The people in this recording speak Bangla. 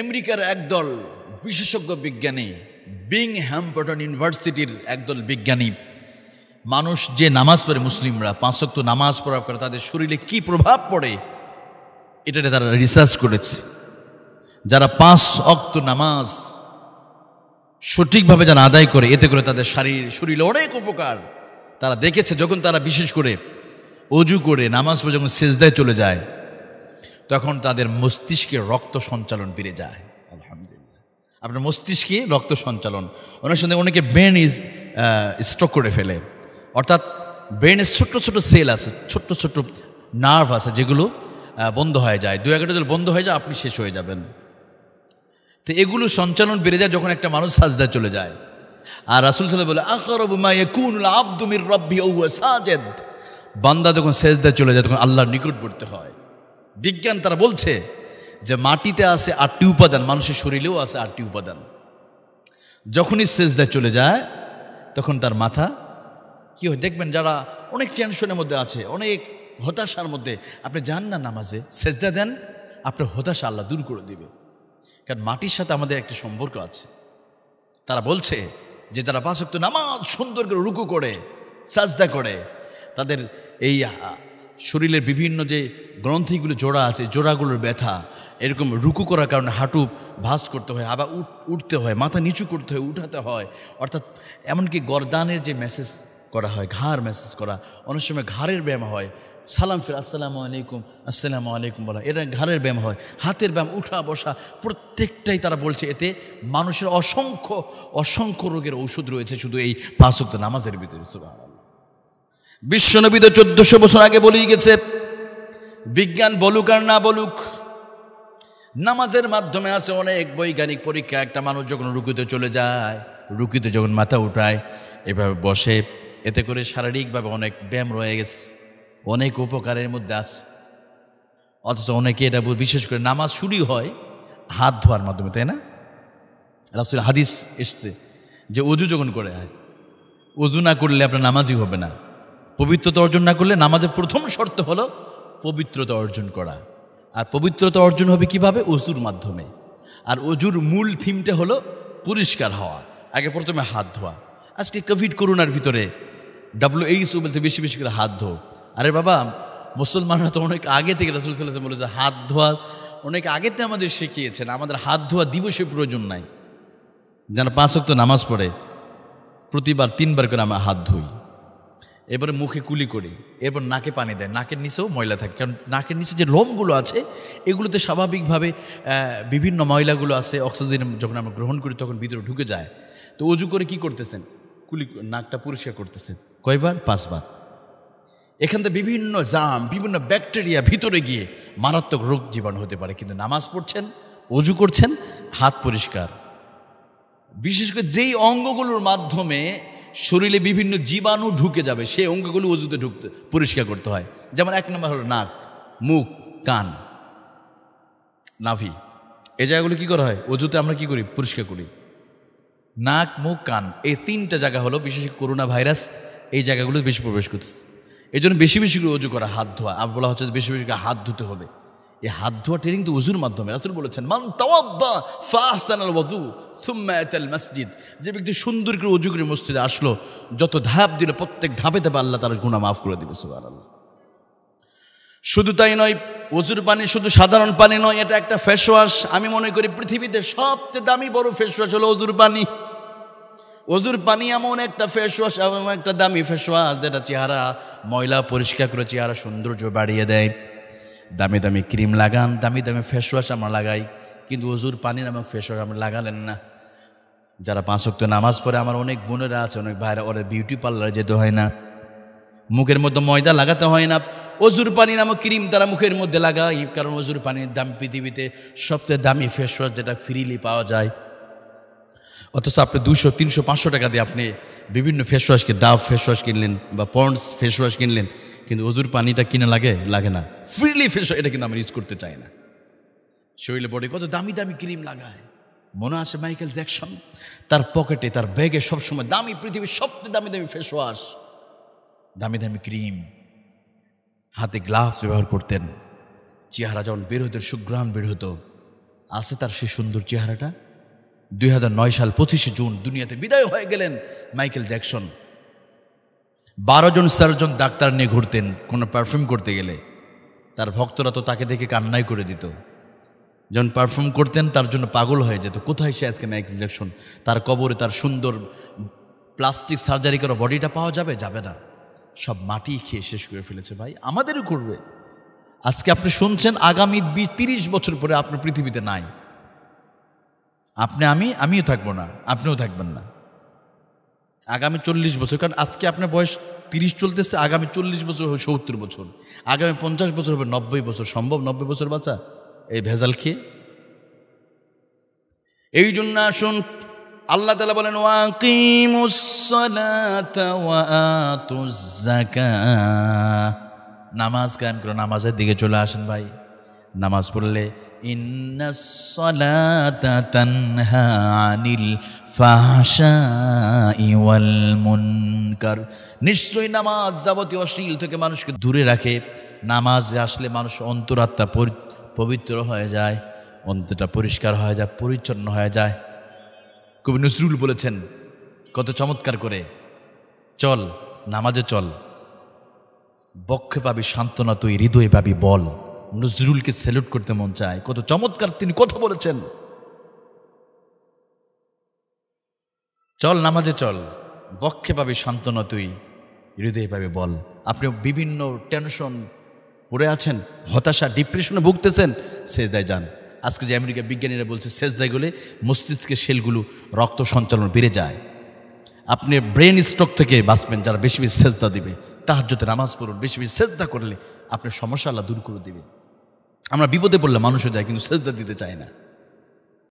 আমেরিকার একদল বিশেষজ্ঞ বিজ্ঞানী বিং হ্যাম্পটন ইউনিভার্সিটির একদল বিজ্ঞানী মানুষ যে নামাজ পড়ে মুসলিমরা পাঁচক্ত নামাজ পড়া করে তাদের শরীরে কি প্রভাব পড়ে এটাতে তারা রিসার্চ করেছে যারা পাঁচ অক্ত নামাজ সঠিকভাবে যারা আদায় করে এতে করে তাদের শারীর শরীরে অনেক উপকার তারা দেখেছে যখন তারা বিশেষ করে অজু করে নামাজ পড়ে যখন সেজদায় চলে যায় তখন তাদের মস্তিষ্কে রক্ত সঞ্চালন বেড়ে যায় আলহামদুলিল্লাহ আপনার মস্তিষ্কে রক্ত সঞ্চালন অনেক সঙ্গে অনেকে ব্রেন স্ট্রোক করে ফেলে অর্থাৎ ব্রেনের ছোট্ট ছোট সেল আছে ছোট্ট ছোট্ট নার্ভ আছে যেগুলো বন্ধ হয়ে যায় দু একটা যদি বন্ধ হয়ে যায় আপনি শেষ হয়ে যাবেন তো এগুলো সঞ্চালন বেড়ে যায় যখন একটা মানুষ সাজদা চলে যায় আর রাসুল সাল বলে আকরব রব্বি সাজেদ বান্দা যখন সেজদা চলে যায় তখন আল্লাহর নিকটবর্তী হয় বিজ্ঞান তারা বলছে যে মাটিতে আছে আটটি উপাদান মানুষের শরীরেও আছে আটটি উপাদান যখনই সেজদা চলে যায় তখন তার মাথা কি হয় দেখবেন যারা অনেক টেনশনের মধ্যে আছে অনেক হতাশার মধ্যে আপনি যান না নামাজে সেজদা দেন আপনার হতাশা আল্লাহ দূর করে দিবে কারণ মাটির সাথে আমাদের একটা সম্পর্ক আছে তারা বলছে যে যারা পাঁচক্ত নামাজ সুন্দর করে রুকু করে সাজদা করে তাদের এই শরীরের বিভিন্ন যে গ্রন্থিগুলো জোড়া আছে জোড়াগুলোর ব্যথা এরকম রুকু করার কারণে হাঁটু ভাস করতে হয় আবার উঠতে হয় মাথা নিচু করতে হয় উঠাতে হয় অর্থাৎ এমনকি গরদানের যে মেসেজ করা হয় ঘাড় মেসেজ করা অনেক সময় ঘাড়ের ব্যায়াম হয় সালাম ফির আসসালামু আলাইকুম আসসালামু আলাইকুম বলা এটা ঘাড়ের ব্যায়াম হয় হাতের ব্যায়াম উঠা বসা প্রত্যেকটাই তারা বলছে এতে মানুষের অসংখ্য অসংখ্য রোগের ঔষধ রয়েছে শুধু এই পাঁচ নামাজের ভিতরে সুবাহ বিশ্বনবী তো চোদ্দশো বছর আগে বলেই গেছে বিজ্ঞান বলুক আর না বলুক নামাজের মাধ্যমে আছে অনেক বৈজ্ঞানিক পরীক্ষা একটা মানুষ যখন রুকুতে চলে যায় রুকিতে যখন মাথা উঠায় এভাবে বসে এতে করে শারীরিকভাবে অনেক ব্যায়াম রয়ে গেছে অনেক উপকারের মধ্যে আছে অথচ অনেকে এটা বিশেষ করে নামাজ শুরু হয় হাত ধোয়ার মাধ্যমে তাই না রাসুল হাদিস এসছে যে উজু যখন করে হয় উজু না করলে আপনার নামাজই হবে না পবিত্রতা অর্জন না করলে নামাজের প্রথম শর্ত হল পবিত্রতা অর্জন করা আর পবিত্রতা অর্জন হবে কিভাবে অজুর মাধ্যমে আর অজুর মূল থিমটা হলো পরিষ্কার হওয়া আগে প্রথমে হাত ধোয়া আজকে কোভিড করোনার ভিতরে ডাব্লিউএইচও বলছে বেশি বেশি করে হাত ধো আরে বাবা মুসলমানরা তো অনেক আগে থেকে রাসুল সাল্লাহ বলেছে হাত ধোয়া অনেক আগেতে আমাদের শিখিয়েছেন আমাদের হাত ধোয়া দিবসে প্রয়োজন নাই যেন পাঁচ তো নামাজ পড়ে প্রতিবার তিনবার করে আমরা হাত ধুই এবারে মুখে কুলি করি এবার নাকে পানি দেয় নাকের নিচেও ময়লা থাকে কারণ নাকের নিচে যে লোমগুলো আছে এগুলোতে স্বাভাবিকভাবে বিভিন্ন ময়লাগুলো আছে অক্সিজেন যখন আমরা গ্রহণ করি তখন ভিতরে ঢুকে যায় তো অজু করে কি করতেছেন কুলি নাকটা পরিষ্কার করতেছেন কয়বার পাঁচবার এখান থেকে বিভিন্ন জাম বিভিন্ন ব্যাকটেরিয়া ভিতরে গিয়ে মারাত্মক রোগ জীবাণু হতে পারে কিন্তু নামাজ পড়ছেন অজু করছেন হাত পরিষ্কার বিশেষ করে যেই অঙ্গগুলোর মাধ্যমে শরীরে বিভিন্ন জীবাণু ঢুকে যাবে সে অঙ্গগুলো অজুতে ঢুকতে পরিষ্কার করতে হয় যেমন এক নম্বর হলো নাক মুখ কান নাভি এই জায়গাগুলো কি করা হয় অজুতে আমরা কি করি পরিষ্কার করি নাক মুখ কান এই তিনটা জায়গা হলো বিশেষ করোনা ভাইরাস এই জায়গাগুলো বেশি প্রবেশ করতেছে এই জন্য বেশি বেশি করে অজু করা হাত ধোয়া আর বলা হচ্ছে বেশি বেশি করে হাত ধুতে হবে এই হাত ধোয়া ট্রেনিং তো উজুর মাধ্যমে রাসুল বলেছেন মান তাওয়াদ্দা ফাহসান আল ওয়াজু সুম্মা আতাল মসজিদ যে ব্যক্তি সুন্দর করে উজু করে মসজিদে আসলো যত ধাপ দিল প্রত্যেক ধাপে ধাপে আল্লাহ তার গুণা মাফ করে দিবে সুবহানাল্লাহ শুধু তাই নয় উজুর পানি শুধু সাধারণ পানি নয় এটা একটা ফেস ওয়াশ আমি মনে করি পৃথিবীতে সবচেয়ে দামি বড় ফেস ওয়াশ হলো অজুর পানি অজুর পানি এমন একটা ফেস ওয়াশ এমন একটা দামি ফেস ওয়াশ যেটা চেহারা ময়লা পরিষ্কার করে চেহারা সৌন্দর্য বাড়িয়ে দেয় দামি দামি ক্রিম লাগান দামি দামি ফেসওয়াশ আমরা লাগাই কিন্তু ওজুর পানি নামক ফেসওয়াশ আমরা লাগালেন না যারা পাঁচ অক্ত নামাজ পড়ে আমার অনেক বোনেরা আছে অনেক ভাইরা ওরা বিউটি পার্লারে যেতে হয় না মুখের মধ্যে ময়দা লাগাতে হয় না অজুর পানি নামক ক্রিম তারা মুখের মধ্যে লাগায় কারণ অজুর পানির দাম পৃথিবীতে সবচেয়ে দামি ফেসওয়াশ যেটা ফ্রিলি পাওয়া যায় অথচ আপনি দুশো তিনশো পাঁচশো টাকা দিয়ে আপনি বিভিন্ন ফেসওয়াশকে ডাভ ফেসওয়াশ কিনলেন বা পন্ডস ফেসওয়াশ কিনলেন কিন্তু অজুর পানিটা কিনে লাগে লাগে না ফ্রিলি ফেস এটা কিন্তু আমরা ইউজ করতে চাই না শরীরে বডি কত দামি দামি ক্রিম লাগায় মনে আছে মাইকেল জ্যাকসন তার পকেটে তার ব্যাগে সবসময় দামি পৃথিবীর সবচেয়ে দামি দামি ফেশ ওয়াশ দামি দামি ক্রিম হাতে গ্লাভস ব্যবহার করতেন চেহারা যখন বের হতো সুগ্রাম বের হতো আছে তার সেই সুন্দর চেহারাটা দুই সাল পঁচিশে জুন দুনিয়াতে বিদায় হয়ে গেলেন মাইকেল জ্যাকসন বারো জন সার্জন ডাক্তার নিয়ে ঘুরতেন কোনো পারফিউম করতে গেলে তার ভক্তরা তো তাকে দেখে কান্নাই করে দিত যখন পারফর্ম করতেন তার জন্য পাগল হয়ে যেত কোথায় সে আজকে ম্যাক্স ইলেকশন তার কবরে তার সুন্দর প্লাস্টিক সার্জারি করা বডিটা পাওয়া যাবে যাবে না সব মাটি খেয়ে শেষ করে ফেলেছে ভাই আমাদেরও করবে আজকে আপনি শুনছেন আগামী বিশ তিরিশ বছর পরে আপনার পৃথিবীতে নাই আপনি আমি আমিও থাকবো না আপনিও থাকবেন না আগামী চল্লিশ বছর কারণ আজকে আপনার বয়স তিরিশ চলতেছে আগামী চল্লিশ বছর হবে সত্তর বছর আগামী পঞ্চাশ বছর হবে নব্বই বছর সম্ভব নব্বই বছর বাঁচা এই ভেজাল খেয়ে এই জন্য আসুন আল্লাহ তালা বলেন নামাজ কায়েম করো নামাজের দিকে চলে আসেন ভাই নামাজ পড়লে মুনকার নিশ্চয়ই নামাজ যাবতীয় অশ্লীল থেকে মানুষকে দূরে রাখে নামাজ আসলে মানুষ অন্তরাত্মা পবিত্র হয়ে যায় অন্তরটা পরিষ্কার হয়ে যায় পরিচ্ছন্ন হয়ে যায় কবি নজরুল বলেছেন কত চমৎকার করে চল নামাজে চল বক্ষে পাবি সান্ত্বনা তুই হৃদয়ে পাবি বল নজরুলকে স্যালুট করতে মন চায় কত চমৎকার তিনি কথা বলেছেন চল নামাজে চল বক্ষে পাবে সান্ত্বনা তুই হৃদয়ে পাবে বল আপনি বিভিন্ন টেনশন পড়ে আছেন হতাশা ডিপ্রেশনে ভুগতেছেন সেজদায় যান আজকে যে আমেরিকা বিজ্ঞানীরা বলছে সেজদায় গেলে মস্তিষ্কের সেলগুলো রক্ত সঞ্চালন বেড়ে যায় আপনি ব্রেন স্ট্রোক থেকে বাঁচবেন যারা বেশি বেশি সেজদা দিবে তাহার যদি নামাজ পড়ুন বেশি বেশি সেজদা করলে আপনার সমস্যা আল্লাহ দূর করে দেবে আমরা বিপদে পড়লে মানুষও যায় কিন্তু সেজদা দিতে চায় না